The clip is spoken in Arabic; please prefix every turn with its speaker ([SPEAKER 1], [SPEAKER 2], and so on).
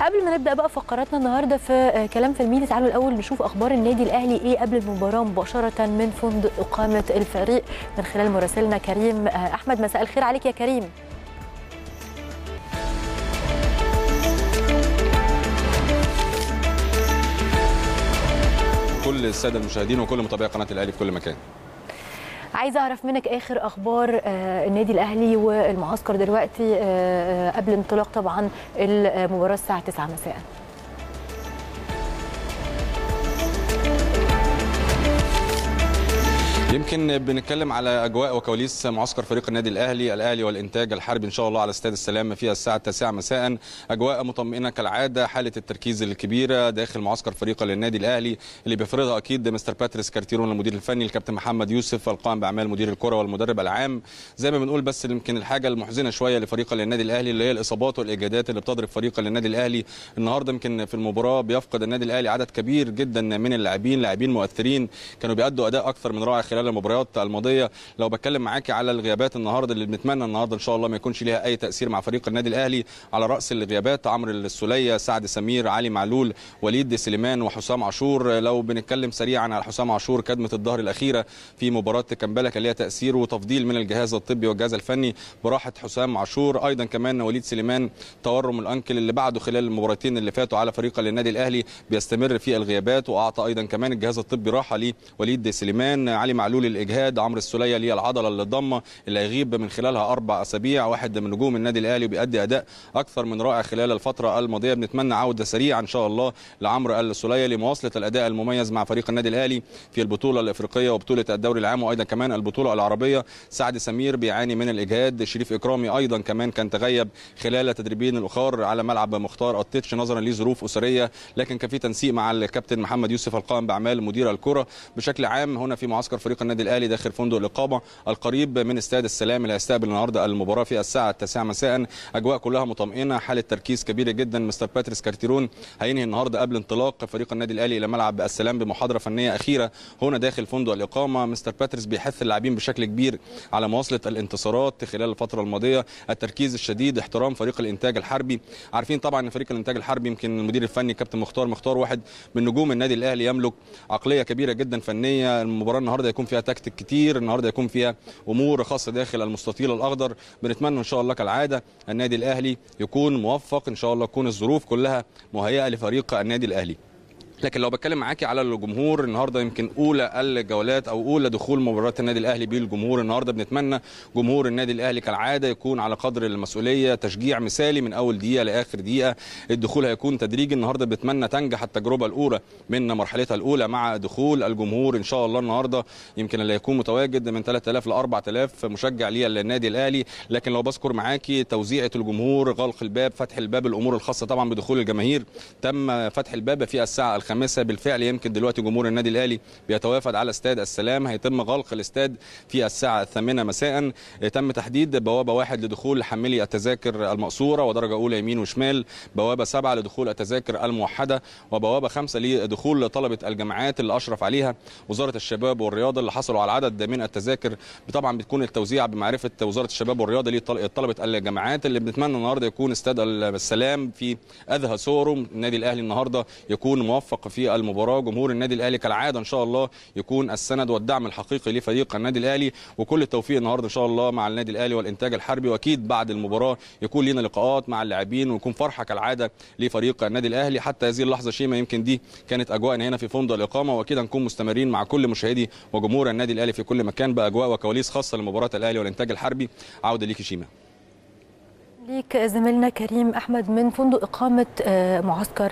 [SPEAKER 1] قبل ما نبدا بقى فقراتنا النهارده في آه، كلام في الميديا تعالوا الاول نشوف اخبار النادي الاهلي ايه قبل المباراه مباشره من فندق اقامه الفريق من خلال مراسلنا كريم آه، احمد مساء الخير عليك يا كريم
[SPEAKER 2] كل الساده المشاهدين وكل متابعي قناه الاهلي في كل مكان
[SPEAKER 1] عايزه اعرف منك اخر اخبار آه، النادي الاهلي والمعسكر دلوقتي آه، آه، قبل انطلاق طبعا المباراه الساعه 9 مساء
[SPEAKER 2] يمكن بنتكلم على اجواء وكواليس معسكر فريق النادي الاهلي الاهلي والانتاج الحربي ان شاء الله على استاد السلام في الساعه 9 مساء اجواء مطمئنه كالعاده حاله التركيز الكبيره داخل معسكر فريق للنادي الاهلي اللي بيفرضها اكيد مستر باتريس كارتيرون المدير الفني الكابتن محمد يوسف القائم باعمال مدير الكره والمدرب العام زي ما بنقول بس يمكن الحاجه المحزنه شويه لفريق للنادي الاهلي اللي هي الاصابات والاجهادات اللي بتضرب فريق للنادي الاهلي النهارده يمكن في المباراه بيفقد النادي الاهلي عدد كبير جدا من اللاعبين لاعبين مؤثرين كانوا بيأدوا اداء اكثر من رائع خلال المباريات الماضيه لو بتكلم معاك على الغيابات النهارده اللي بنتمنى النهارده ان شاء الله ما يكونش ليها اي تاثير مع فريق النادي الاهلي على راس الغيابات عمرو السوليه سعد سمير علي معلول وليد سليمان وحسام عاشور لو بنتكلم سريعا على حسام عاشور كدمه الظهر الاخيره في مباراه كمبالا كان ليها تاثير وتفضيل من الجهاز الطبي والجهاز الفني براحه حسام عاشور ايضا كمان وليد سليمان تورم الانكل اللي بعده خلال المباراتين اللي فاتوا على فريق النادي الاهلي بيستمر في الغيابات واعطى ايضا كمان الجهاز الطبي راحه لوليد سليمان علي معلول معلول الاجهاد عمرو اللي هي العضله اللي ضمه اللي هيغيب من خلالها اربع اسابيع واحد من نجوم النادي الاهلي وبيأدي اداء اكثر من رائع خلال الفتره الماضيه بنتمنى عوده سريعه ان شاء الله لعمرو السليه لمواصله الاداء المميز مع فريق النادي الاهلي في البطوله الافريقيه وبطوله الدوري العام وايضا كمان البطوله العربيه سعد سمير بيعاني من الاجهاد شريف اكرامي ايضا كمان كان تغيب خلال تدريبين الاخر على ملعب مختار التتش نظرا لظروف اسريه لكن كان في تنسيق مع الكابتن محمد يوسف القائم باعمال مدير الكره بشكل عام هنا في معسكر فريق فريق النادي الاهلي داخل فندق الاقامه القريب من استاد السلام اللي هيستقبل النهارده المباراه في الساعه 9 مساء اجواء كلها مطمئنه حاله تركيز كبيره جدا مستر باتريس كارتيرون هينهي النهارده قبل انطلاق فريق النادي الاهلي الى ملعب السلام بمحاضره فنيه اخيره هنا داخل فندق الاقامه مستر باتريس بيحث اللاعبين بشكل كبير على مواصله الانتصارات خلال الفتره الماضيه التركيز الشديد احترام فريق الانتاج الحربي عارفين طبعا ان فريق الانتاج الحربي يمكن المدير الفني كابتن مختار مختار واحد من نجوم النادي الاهلي يملك عقليه كبيره جدا فنيه المباراه النهارده هيكون فيها تكتيك كتير النهارده يكون فيها امور خاصه داخل المستطيل الاخضر بنتمنى ان شاء الله كالعاده النادي الاهلي يكون موفق ان شاء الله تكون الظروف كلها مهيئه لفريق النادي الاهلي لكن لو بتكلم معاكي على الجمهور النهارده يمكن اولى الجولات او اولى دخول مباريات النادي الاهلي بالجمهور النهارده بنتمنى جمهور النادي الاهلي كالعاده يكون على قدر المسؤوليه تشجيع مثالي من اول دقيقه لاخر دقيقه الدخول هيكون تدريجي النهارده بنتمنى تنجح التجربه الاولى من مرحلتها الاولى مع دخول الجمهور ان شاء الله النهارده يمكن اللي هيكون متواجد من 3000 ل 4000 مشجع للنادي الاهلي لكن لو بذكر معاكي توزيعه الجمهور غلق الباب فتح الباب الامور الخاصه طبعا بدخول الجماهير تم فتح الباب في الساعه الخامسه بالفعل يمكن دلوقتي جمهور النادي الاهلي بيتوافد على استاد السلام هيتم غلق الاستاد في الساعه الثامنه مساء تم تحديد بوابه واحد لدخول حاملي التذاكر المقصوره ودرجه اولى يمين وشمال بوابه سبعه لدخول التذاكر الموحده وبوابه خمسه لدخول طلبه الجامعات اللي اشرف عليها وزاره الشباب والرياضه اللي حصلوا على عدد من التذاكر طبعا بتكون التوزيع بمعرفه وزاره الشباب والرياضه لطلبه الجامعات اللي بنتمنى النهارده يكون استاد السلام في اذهى صوره النادي الاهلي النهارده يكون موفق توفق في المباراه جمهور النادي الاهلي كالعاده ان شاء الله يكون السند والدعم الحقيقي لفريق النادي الاهلي وكل التوفيق النهارده ان شاء الله مع النادي الاهلي والانتاج الحربي واكيد بعد المباراه يكون لنا لقاءات مع اللاعبين ويكون فرحه كالعاده لفريق النادي الاهلي حتى هذه اللحظه ما يمكن دي كانت اجواء هنا في فندق الاقامه واكيد هنكون مستمرين مع كل مشاهدي وجمهور النادي الاهلي في كل مكان باجواء وكواليس خاصه لمباراه الاهلي والانتاج الحربي عوده ليكي شيما
[SPEAKER 1] ليك زميلنا كريم احمد من فندق اقامه آه، معسكر